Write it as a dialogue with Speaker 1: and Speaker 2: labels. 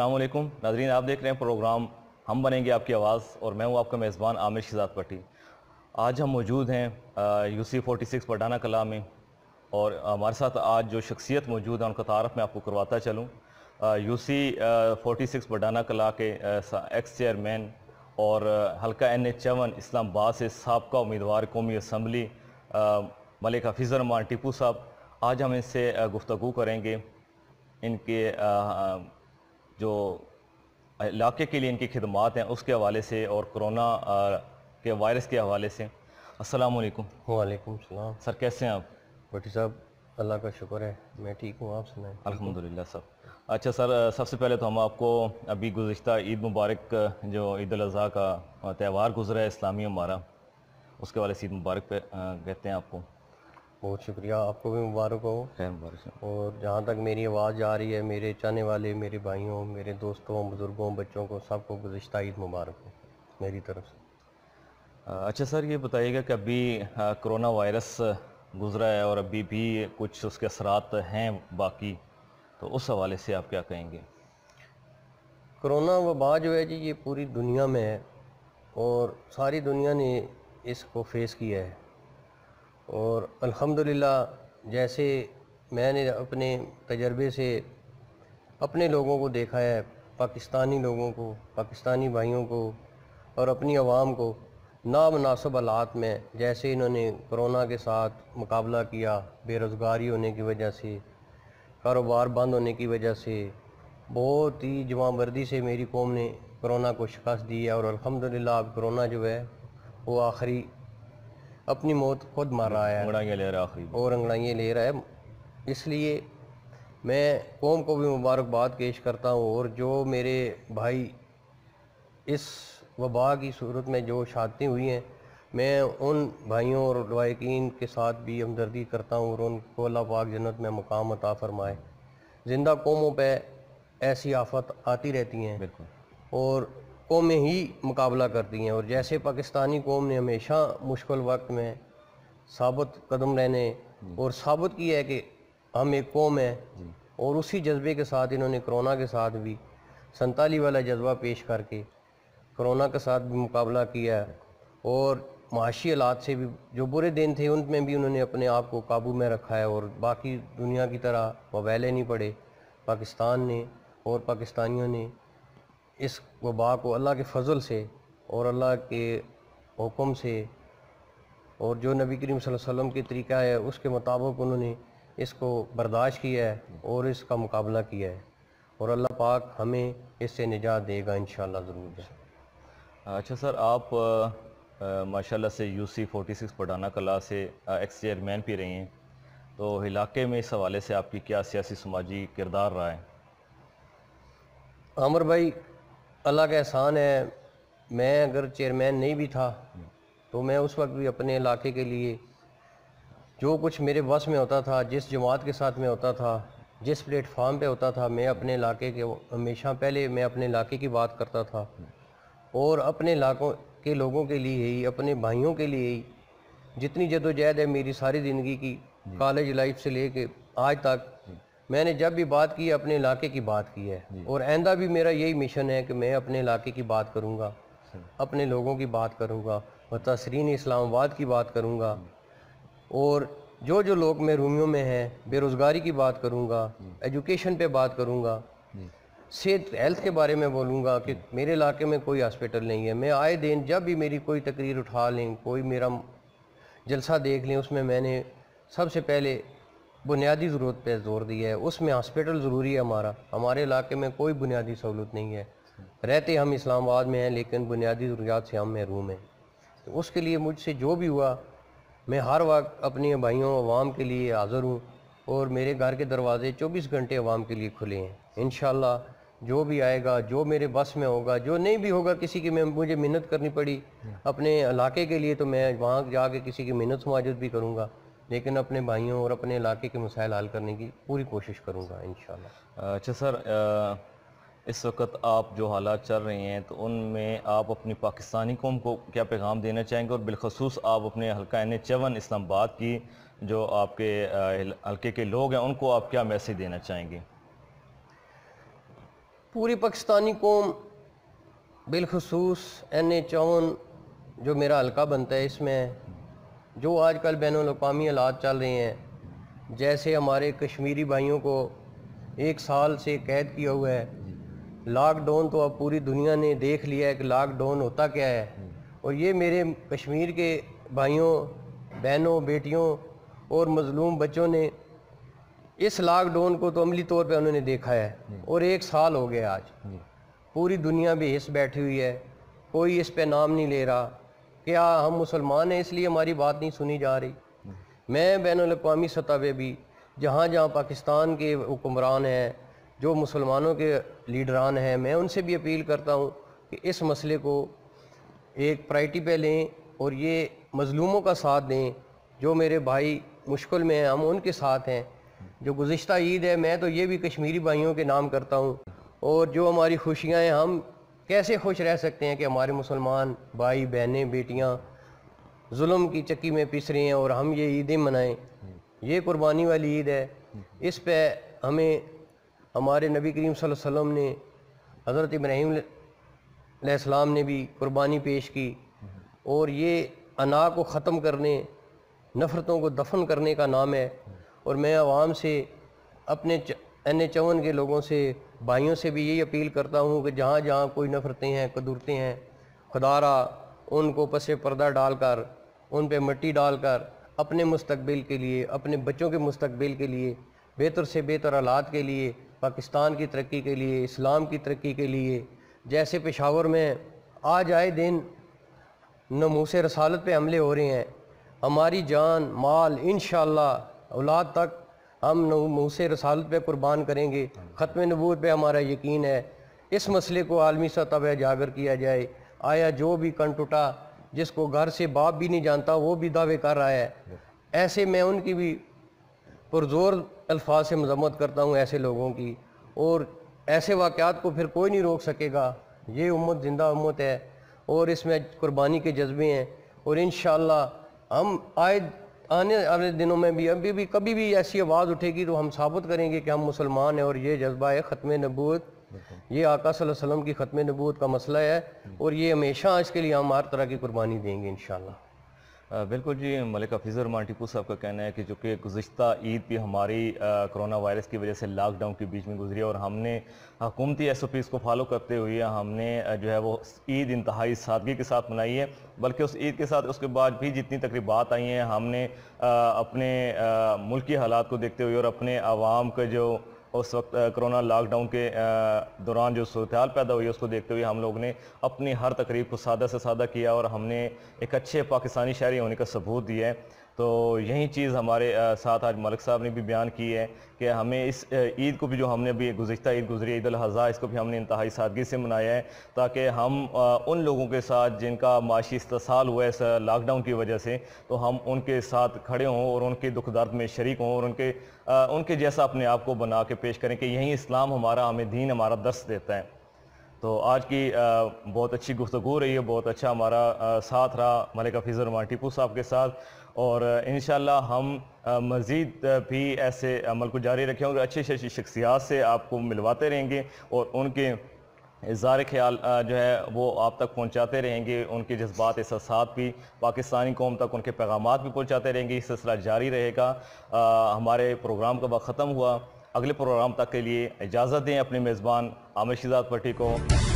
Speaker 1: असलम नाजरीन आप देख रहे हैं प्रोग्राम हम बनेंगे आपकी आवाज़ और मैं हूँ आपका मेज़बान आमिर शिजात पट्टी आज हम मौजूद हैं यू सी फोटी सिक्स पटाना कला में और हमारे साथ आज जो शख्सियत मौजूद है उनका तारफ़ मैं आपको करवाता चलूँ यू सी फोटी सिक्स पटाना कला के एक्स चेयरमैन और हल्का एन एच चवन इस्लामाबाद से सबका उम्मीदवार कौमी असम्बली मलिक हफीज़ रमान टिपू साहब आज हम इनसे गुफ्तु करेंगे इनके जो इलाके के लिए इनकी खिदमत हैं उसके हवाले से और कोरोना के वायरस के हवाले से अस्सलाम वालेकुम वालेकुम
Speaker 2: सलाम सर कैसे हैं आप भट्टी साहब अल्लाह का शुक्र है मैं ठीक हूँ आप सुनाएं
Speaker 1: अल्हम्दुलिल्लाह सर अच्छा सर सबसे पहले तो हम आपको अभी गुज्त ईद मुबारक जो ईद अजी का त्यौहार गुजरा है इस्लामी हमारा उसके वाले से ईद मुबारक पे कहते हैं आपको
Speaker 2: बहुत शुक्रिया आपको भी मुबारक
Speaker 1: हो
Speaker 2: और जहाँ तक मेरी आवाज़ जा रही है मेरे चाहने वाले मेरे भाइयों मेरे दोस्तों बुज़ुर्गों बच्चों को सबको गुज्त ईद मुबारक हो मेरी तरफ से
Speaker 1: अच्छा सर ये बताइएगा कि अभी कोरोना वायरस गुजरा है और अभी भी कुछ उसके असरात हैं बाकी तो उस हवाले से आप क्या कहेंगे
Speaker 2: कोरोना वबा जो है जी ये पूरी दुनिया में है और सारी दुनिया ने इसको फेस किया है और अल्हम्दुलिल्लाह जैसे मैंने अपने तजर्बे से अपने लोगों को देखा है पाकिस्तानी लोगों को पाकिस्तानी भाइयों को और अपनी आवाम को नामनासब हालात में जैसे इन्होंने कोरोना के साथ मुकाबला किया बेरोज़गारी होने की वजह से कारोबार बंद होने की वजह से बहुत ही जमावर्दी से मेरी कौम ने कोरोना को शिकस्त दी है और अल्हम्दुलिल्लाह अब कोरोना जो है वो आखिरी अपनी मौत खुद मार रहा है अंगड़ाइयाँ ले रहा है और अंगड़ाइयाँ ले रहा है इसलिए मैं कौम को भी मुबारकबाद पेश करता हूँ और जो मेरे भाई इस वबा की सूरत में जो शादी हुई हैं मैं उन भाइयों और लवाकिन के साथ भी हमदर्दी करता हूँ और उनको अल्लाह पाक जन्नत में मुकाम अता फ़रमाए ज़िंदा कौमों पर ऐसी आफत आती रहती हैं और कौमें ही मुकाबला करती हैं और जैसे पाकिस्तानी कौम ने हमेशा मुश्किल वक्त में साबित कदम रहने और साबित किया है कि हम एक कौम है और उसी जज्बे के साथ इन्होंने कोरोना के साथ भी संताली वाला जज्बा पेश करके कोरोना के साथ भी मुकाबला किया है और माशी हालात से भी जो बुरे दिन थे उनमें भी उन्होंने अपने आप को काबू में रखा है और बाकी दुनिया की तरह वबैले नहीं पड़े पाकिस्तान ने और पाकिस्तानियों ने इस वबा को अल्लाह के फ़ज़ल से और अल्लाह के हुक्म से और जो नबी करीम वसल्लम के तरीका है उसके मुताबिक उन्होंने इसको बर्दाश्त किया है और इसका मुकाबला किया है और अल्लाह पाक हमें इससे निजात देगा इन ज़रूर
Speaker 1: अच्छा सर आप माशाल्लाह से यू सी फोटी सिक्स पढ़ाना कला से एक्स चेयरमैन भी रही हैं तो इलाके में इस हवाले से आपकी क्या सियासी समाजी किरदार
Speaker 2: रहा है अमर भाई अल्लाह का एहसान है मैं अगर चेयरमैन नहीं भी था तो मैं उस वक्त भी अपने इलाके के लिए जो कुछ मेरे बस में होता था जिस जमात के साथ में होता था जिस प्लेटफार्म पे होता था मैं अपने इलाके के हमेशा पहले मैं अपने इलाके की बात करता था और अपने इलाकों के लोगों के लिए ही अपने भाइयों के लिए ही जितनी जदोजहद है मेरी सारी ज़िंदगी की कॉलेज लाइफ से ले कर आज तक मैंने जब भी बात की अपने इलाके की बात की है और आंदा भी मेरा यही मिशन है कि मैं अपने इलाके की बात करूँगा अपने लोगों की बात करूँगा मुतासरीन इस्लामाबाद की बात करूँगा और जो जो लोग महरूमियों में हैं बेरोज़गारी की बात करूँगा एजुकेशन पर बात करूँगा सेहत हेल्थ के बारे में बोलूँगा कि मेरे इलाके में कोई हॉस्पिटल नहीं है मैं आए दिन जब भी मेरी कोई तकरीर उठा लें कोई मेरा जलसा देख लें उसमें मैंने सबसे पहले बुनियादी ज़रूरत पे जोर दिया है उसमें हॉस्पिटल ज़रूरी है हमारा हमारे इलाके में कोई बुनियादी सहूलत नहीं है रहते हम इस्लामाबाद में हैं लेकिन बुनियादी ज़रूरियात से हम महरूम हैं तो उसके लिए मुझसे जो भी हुआ मैं हर वक्त अपने भाइयों आवाम के लिए हाज़िर हूँ और मेरे घर के दरवाज़े चौबीस घंटे अवाम के लिए खुले हैं इन जो भी आएगा जो मेरे बस में होगा जो नहीं भी होगा किसी की मैं मुझे मेहनत करनी पड़ी अपने इलाके के लिए तो मैं वहाँ जाके किसी की मेहनत समाजत भी करूँगा लेकिन अपने भाइयों और अपने इलाके के मसाइल हल करने की पूरी कोशिश करूँगा इन अच्छा सर आ, इस वक्त आप जो हालात चल रहे हैं तो उनमें
Speaker 1: आप अपनी पाकिस्तानी कौम को क्या पैगाम देना चाहेंगे और बिलखसूस आप अपने हल्का एन चवन इस्लामाबाद की जो आपके हल्के के लोग हैं उनको आप क्या मैसेज देना चाहेंगे
Speaker 2: पूरी पाकिस्तानी कौम बिलखसूस एन ए चौवन जो मेरा हल्का बनता है इसमें जो आज कल बैन अवी हालात चल रहे हैं जैसे हमारे कश्मीरी भाइयों को एक साल से कैद किया हुआ है लॉकडाउन तो अब पूरी दुनिया ने देख लिया है कि लॉकडाउन होता क्या है और ये मेरे कश्मीर के भाइयों बहनों बेटियों और मजलूम बच्चों ने इस लॉकडाउन को तो अमली तौर पे उन्होंने देखा है और एक साल हो गया आज पूरी दुनिया भी हिस बैठी हुई है कोई इस पे नाम नहीं ले रहा क्या हम मुसलमान हैं इसलिए हमारी बात नहीं सुनी जा रही मैं बैन अवी सतह पर भी जहाँ जहाँ पाकिस्तान के हुक्मरान हैं जो मुसलमानों के लीडरान हैं मैं उनसे भी अपील करता हूँ कि इस मसले को एक प्रायटी पर लें और ये मज़लूमों का साथ दें जो मेरे भाई मुश्किल में हैं हम उनके साथ हैं जो गुज्त ईद है मैं तो ये भी कश्मीरी भाइयों के नाम करता हूँ और जो हमारी खुशियाँ हैं हम कैसे खुश रह सकते हैं कि हमारे मुसलमान भाई बहनें बेटियां जुल्म की चक्की में पिस रही हैं और हम ये ईदें मनाएं ये कुर्बानी वाली ईद है इस पे हमें हमारे नबी करीम वसल्लम ने हज़रत इब्राहिम सलाम ने भी कुर्बानी पेश की और ये अना को ख़त्म करने नफ़रतों को दफन करने का नाम है और मैं आवाम से अपने एन ए के लोगों से भाइयों से भी यही अपील करता हूँ कि जहाँ जहाँ कोई नफ़रतें हैं कदूरतें हैं खुदारा उनको पस पर्दा डालकर उन पर मिट्टी डालकर अपने मुस्तबिल के लिए अपने बच्चों के मुस्तबिल के लिए बेहतर से बेहतर हालात के लिए पाकिस्तान की तरक्की के लिए इस्लाम की तरक्की के लिए जैसे पेशावर में आज आए दिन नमूस रसालत पर हमले हो रहे हैं हमारी जान माल इन औलाद तक हम मुँह रसालत पे कुर्बान करेंगे ख़त्म नबूत पे हमारा यकीन है इस मसले को आलमी सतह पर उजागर किया जाए आया जो भी कन टूटा जिसको घर से बाप भी नहीं जानता वो भी दावे कर रहा है ऐसे मैं उनकी भी पुरजोर अल्फाज से मजम्मत करता हूँ ऐसे लोगों की और ऐसे वाक़ात को फिर कोई नहीं रोक सकेगा ये उम्मत ज़िंदा उम्मत है और इसमें कुर्बानी के जज्बे हैं और इन हम आए आने वाले दिनों में भी अभी भी कभी भी ऐसी आवाज़ उठेगी तो हम साबित करेंगे कि हम मुसलमान हैं और ये जज्बा है ख़त्म नबूत ये आका वसल्लम की ख़त्म नबूत का मसला है और ये हमेशा इसके लिए हम हर तरह की कुर्बानी देंगे इन बिल्कुल जी मलिक हफीज़ मांटीपू
Speaker 1: साहब का कहना है कि जो कि गुज्त ईद भी हमारी कोरोना वायरस की वजह से लॉकडाउन के बीच में गुजरी और हमने हकूमती एस ओ पीज़ को फॉलो करते हुए हमने जो है वो ईद इंतहाई सादगी के साथ मनाई है बल्कि उस ईद के साथ उसके बाद भी जितनी तकरीबात आई हैं हमने अपने मुल्की हालात को देखते हुए और अपने आवाम का जो उस वक्त कोरोना लॉकडाउन के दौरान जो सूरत पैदा हुई उसको देखते हुए हम लोग ने अपनी हर तकरीब को सादा से सादा किया और हमने एक अच्छे पाकिस्तानी शहरी होने का सबूत दिया है तो यही चीज़ हमारे साथ आज मलिक साहब ने भी बयान की है कि हमें इस ईद को भी जो हमने अभी गुजशत ईद गुजरी ईद अजी इसको भी हमने इंतहाई सादगी से मनाया है ताकि हम उन लोगों के साथ जिनका माशी इस्ताल हुआ है इस लॉकडाउन की वजह से तो हम उनके साथ खड़े हों और उनके दुख दर्द में शरीक हों और उनके उनके जैसा अपने आप को बना के पेश करें कि यही इस्लाम हमारा हमें दीन हमारा दर्श देता है तो आज की बहुत अच्छी गुफ्तु रही है बहुत अच्छा हमारा साथ रहा मलिका फिज़र मान टीपू साहब के साथ और इन हम मज़ीद भी ऐसे अमल को जारी रखें और अच्छी अच्छी शख्सियात से आपको मिलवाते रहेंगे और उनके इज़ार ख्याल जो है वो आप तक पहुँचाते रहेंगे उनके जज्बात एहसास भी पाकिस्तानी कौम तक उनके पैगाम भी पहुँचाते रहेंगे ये सिलसिला जारी रहेगा हमारे प्रोग्राम का वक्त ख़त्म हुआ अगले प्रोग्राम तक के लिए इजाज़त दें अपने मेज़बान आमिर शिजाद पट्टी को